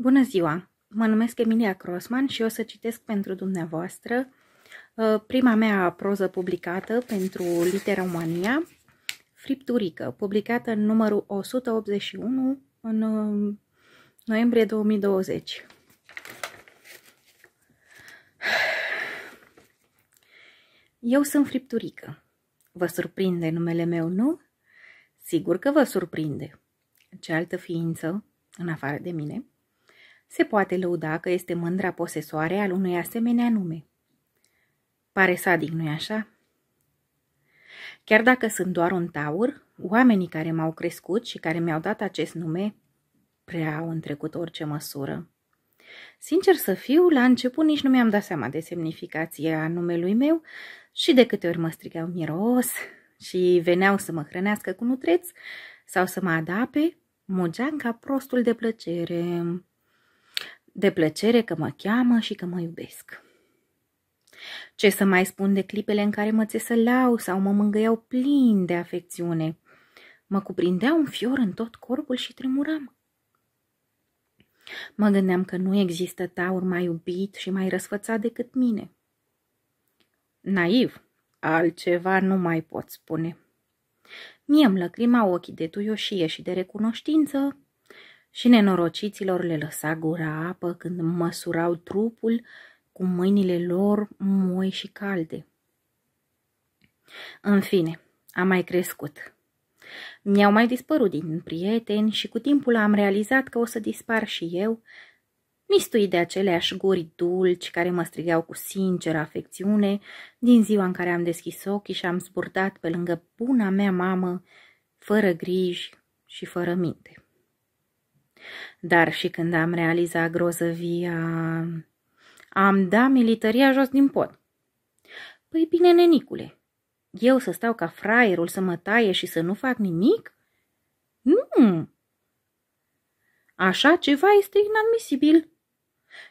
Bună ziua! Mă numesc Emilia Crossman și o să citesc pentru dumneavoastră uh, prima mea proză publicată pentru Literomania, Fripturică, publicată în numărul 181 în uh, noiembrie 2020. Eu sunt Fripturică. Vă surprinde numele meu, nu? Sigur că vă surprinde. Ce altă ființă, în afară de mine, se poate lăuda că este mândra posesoare al unui asemenea nume. Pare sadic, nu-i așa? Chiar dacă sunt doar un taur, oamenii care m-au crescut și care mi-au dat acest nume prea au întrecut orice măsură. Sincer să fiu, la început nici nu mi-am dat seama de semnificația numelui meu și de câte ori mă strigau miros și veneau să mă hrănească cu nutreți sau să mă adape, mugeam ca prostul de plăcere de plăcere că mă cheamă și că mă iubesc. Ce să mai spun de clipele în care mă țesălau sau mă mângâiau plin de afecțiune. Mă cuprindea un fior în tot corpul și tremuram. Mă gândeam că nu există taur mai iubit și mai răsfățat decât mine. Naiv, altceva nu mai pot spune. Mie îmi lăcrima ochii de tuioșie și de recunoștință, și nenorociților le lăsa gura apă când măsurau trupul cu mâinile lor moi și calde. În fine, am mai crescut. Mi-au mai dispărut din prieteni și cu timpul am realizat că o să dispar și eu, mistui de aceleași guri dulci care mă strigau cu sinceră afecțiune din ziua în care am deschis ochii și am zburdat pe lângă buna mea mamă, fără griji și fără minte. Dar și când am realizat grozăvia, am dat militaria jos din pod. Păi bine, nenicule, eu să stau ca fraierul să mă taie și să nu fac nimic? Nu! Așa ceva este inadmisibil.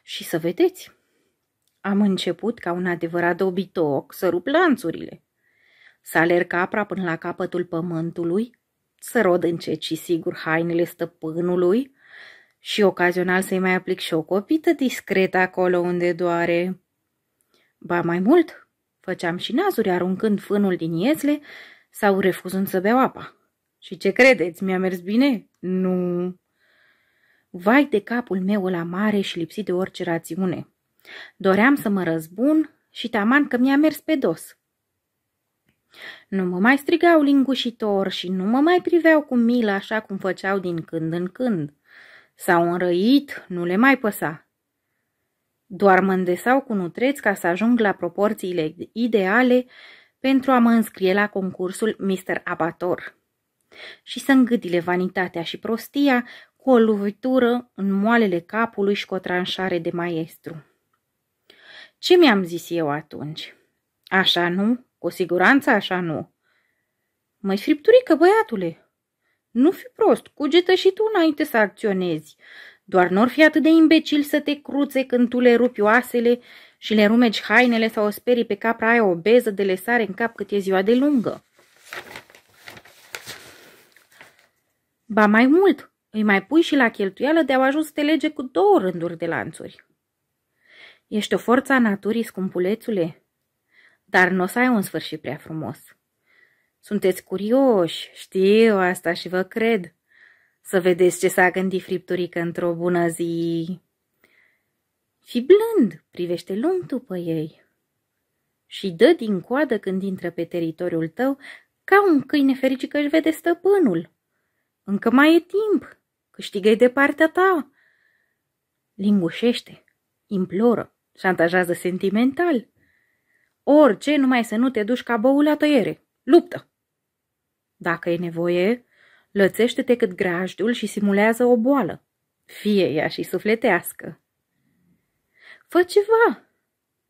Și să vedeți, am început ca un adevărat dobitoc să rup lanțurile. Să alerg capra până la capătul pământului, să rod încet și sigur hainele stăpânului, și ocazional să-i mai aplic și o copită discretă acolo unde doare. Ba mai mult, făceam și nazuri aruncând fânul din iesle sau refuzând să beau apa. Și ce credeți, mi-a mers bine? Nu. Vai de capul meu la mare și lipsit de orice rațiune. Doream să mă răzbun și taman că mi-a mers pe dos. Nu mă mai strigau lingușitor și nu mă mai priveau cu milă așa cum făceau din când în când. S-au înrăit, nu le mai păsa. Doar mă îndesau cu nutreț ca să ajung la proporțiile ideale pentru a mă înscrie la concursul Mr. Abator și să îngâdile vanitatea și prostia cu o lovitură în moalele capului și cu o tranșare de maestru. Ce mi-am zis eu atunci? Așa nu? Cu siguranță așa nu. Măi, fripturică, băiatule, nu fi prost, cugetă și tu înainte să acționezi. Doar n-or fi atât de imbecil să te cruțe când tu le rupi oasele și le rumeci hainele sau o sperii pe capra aia obeză de lesare în cap cât e ziua de lungă. Ba mai mult, îi mai pui și la cheltuială de-au ajuns să te lege cu două rânduri de lanțuri. Ești o forță a naturii, scumpulețule, dar nu o să ai un sfârșit prea frumos. Sunteți curioși, știu asta și vă cred. Să vedeți ce s-a gândit fripturică într-o bună zi. Fi blând privește lung după ei și dă din coadă când intră pe teritoriul tău ca un câine fericit că își vede stăpânul. Încă mai e timp, câștigă de partea ta. Lingușește, imploră, șantajează sentimental. Orice, numai să nu te duci ca băul la tăiere. Luptă! Dacă e nevoie, lățește-te cât grajdul și simulează o boală. Fie ea și sufletească. Fă ceva!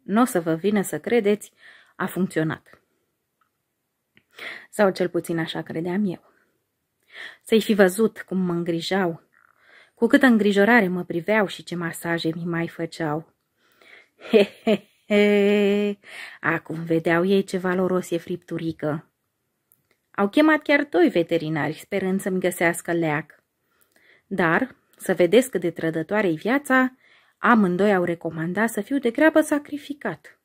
Nu o să vă vină să credeți, a funcționat. Sau cel puțin așa credeam eu. Să-i fi văzut cum mă îngrijau, cu câtă îngrijorare mă priveau și ce masaje mi mai făceau. He, he, he, acum vedeau ei ce valoros e fripturică. Au chemat chiar doi veterinari, sperând să-mi găsească leac. Dar, să vedeți cât de trădătoare-i viața, amândoi au recomandat să fiu degrabă sacrificat.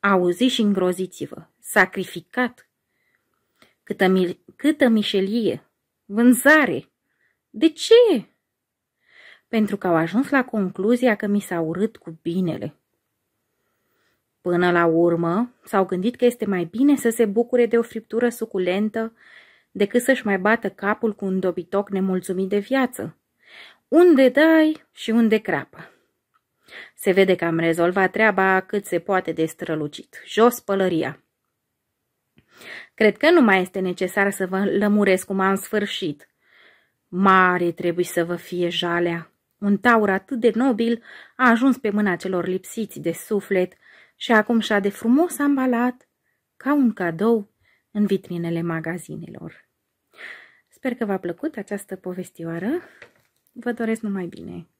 Auzi și îngroziți-vă, sacrificat! Câtă, mi- câtă mișelie, vânzare! De ce? Pentru că au ajuns la concluzia că mi s-a urât cu binele. Până la urmă, s-au gândit că este mai bine să se bucure de o friptură suculentă decât să-și mai bată capul cu un dobitoc nemulțumit de viață. Unde dai și unde crapă. Se vede că am rezolvat treaba cât se poate de strălucit. Jos pălăria! Cred că nu mai este necesar să vă lămuresc cum am sfârșit. Mare trebuie să vă fie jalea. Un taur atât de nobil a ajuns pe mâna celor lipsiți de suflet și acum și-a de frumos ambalat ca un cadou în vitrinele magazinelor. Sper că v-a plăcut această povestioară. Vă doresc numai bine!